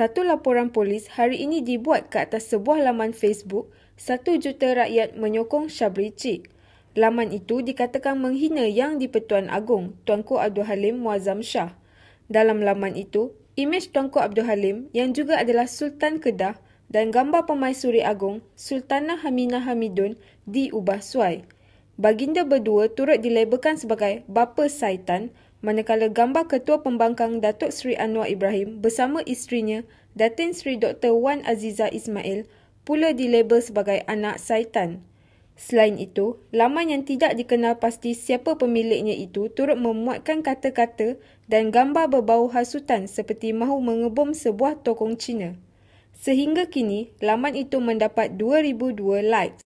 Satu laporan polis hari ini dibuat ke atas sebuah laman Facebook, satu juta rakyat menyokong Syabri Cik. Laman itu dikatakan menghina Yang di-Pertuan Agong, Tuanku Abdul Halim Muazzam Shah. Dalam laman itu, imej Tuanku Abdul Halim yang juga adalah Sultan Kedah dan gambar Suri Agong Sultanah Hamina Hamidun diubah suai. Baginda berdua turut dilabelkan sebagai bapa Saitan manakala gambar Ketua Pembangkang Datuk Seri Anwar Ibrahim bersama isterinya Datin Seri Dr. Wan Aziza Ismail pula dilabel sebagai anak Saitan. Selain itu, laman yang tidak dikenal pasti siapa pemiliknya itu turut memuatkan kata-kata dan gambar berbau hasutan seperti mahu mengebom sebuah tokong Cina. Sehingga kini, laman itu mendapat 2002 likes.